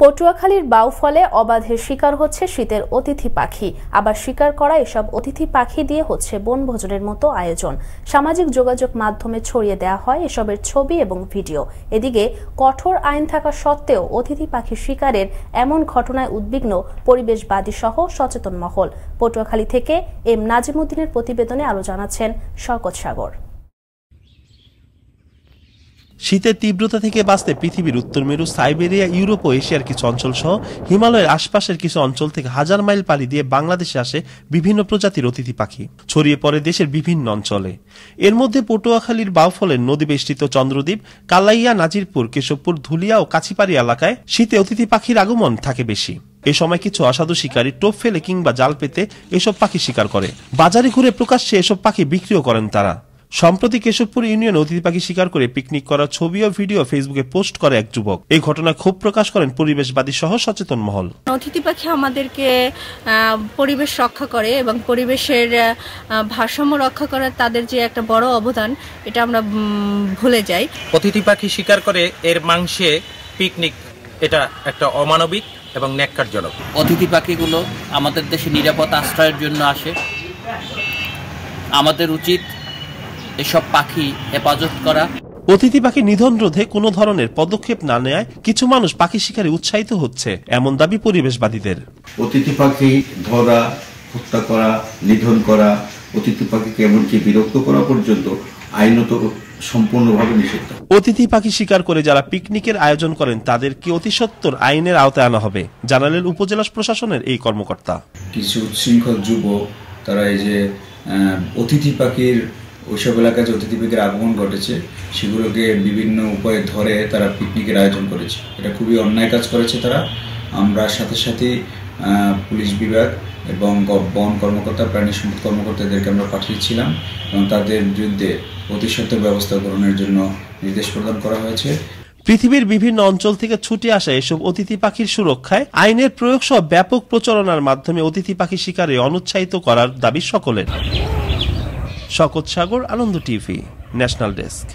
পটুয়াখালীর বাউফলে অবাধের শিকার হচ্ছে শীতের অতিথি পাখি আবার শিকার করা এসব অতিথি পাখি দিয়ে হচ্ছে বনভোজনের মতো আয়োজন সামাজিক যোগাযোগ মাধ্যমে ছড়িয়ে দেওয়া হয় এসবের ছবি এবং ভিডিও এদিকে কঠোর আইন থাকা সত্ত্বেও অতিথি পাখি শিকারের এমন ঘটনায় উদ্বিগ্ন পরিবেশবাদী সহ সচেতন মহল পটুয়াখালী থেকে এম নাজিমুদ্দিনের প্রতিবেদনে আরও জানাচ্ছেন শকত সাগর শীতের তীব্রতা থেকে বাঁচতে পৃথিবীর উত্তর মেরু সাইবেরিয়া ইউরোপ ও এশিয়ার কিছু অঞ্চল সহ হিমালয়ের আশপাশের কিছু অঞ্চল থেকে হাজার মাইল পাড়ি দিয়ে বাংলাদেশে আসে বিভিন্ন প্রজাতির অতিথি পাখি ছড়িয়ে পড়ে দেশের বিভিন্ন অঞ্চলে এর মধ্যে পটুয়াখালীর বাউফলের নদীবেষ্টিত চন্দ্রদ্বীপ কালাইয়া নাজিরপুর কেশবপুর ধুলিয়া ও কাছিপাড়ি এলাকায় শীতে অতিথি পাখির আগমন থাকে বেশি এ সময় কিছু অসাধু শিকারী টোপ ফেলে কিংবা জাল পেতে এসব পাখি শিকার করে বাজারে ঘুরে প্রকাশ্যে এসব পাখি বিক্রিও করেন তারা সম্প্রতি কেশবপুর ইউনিয়ন অতিথি পাখি শিকার করে পিকনিক করার ছবি ও ভিডিও ফেসবুকে পোস্ট করে এক যুবক এই ঘটনা ক্ষোভ প্রকাশ করেন পরিবেশবাদী সহ সচেতন মহল অতিথি পাখি আমাদেরকে পরিবেশ রক্ষা করে এবং পরিবেশের ভারসাম্য রক্ষা করার তাদের যে একটা বড় অবদান এটা আমরা ভুলে যাই অতিথি পাখি শিকার করে এর মাংসে পিকনিক এটা একটা অমানবিক এবং ন্যাক্কারজনক অতিথি পাখিগুলো আমাদের দেশে নিরাপদ আশ্রয়ের জন্য আসে আমাদের উচিত এসব পাখি হেফাজত করা অতিথি পাখি নিধন রোধে কোনো ধরনের পদক্ষেপ না নেয় কিছু মানুষ পাখি শিকারে উৎসাহিত হচ্ছে এমন দাবি পরিবেশবাদীদের অতিথি পাখি ধরা হত্যা করা নিধন করা অতিথি পাখিকে এমনকি বিরক্ত করা পর্যন্ত আইনত সম্পূর্ণভাবে নিষিদ্ধ অতিথি পাখি শিকার করে যারা পিকনিকের আয়োজন করেন তাদের কি অতি সত্বর আইনের আওতায় আনা হবে জানালেন উপজেলা প্রশাসনের এই কর্মকর্তা কিছু উচ্ছৃঙ্খল যুবক তারা এই যে অতিথি পাখির ওইসব এলাকায় যে অতিথিপেকের আগমন ঘটেছে সেগুলোকে বিভিন্ন উপায়ে ধরে তারা পিকনিকের আয়োজন করেছে এটা খুবই অন্যায় কাজ করেছে তারা আমরা সাথে সাথে পুলিশ বিভাগ এবং বন কর্মকর্তা প্রাণী সম্পদ কর্মকর্তাদেরকে আমরা পাঠিয়েছিলাম এবং তাদের বিরুদ্ধে অতিসত্ব ব্যবস্থা গ্রহণের জন্য নির্দেশ প্রদান করা হয়েছে পৃথিবীর বিভিন্ন অঞ্চল থেকে ছুটে আসা এসব অতিথি পাখির সুরক্ষায় আইনের প্রয়োগ সহ ব্যাপক প্রচারণার মাধ্যমে অতিথি পাখি শিকারে অনুৎসাহিত করার দাবি সকলের শকত Sagar Ananda TV national desk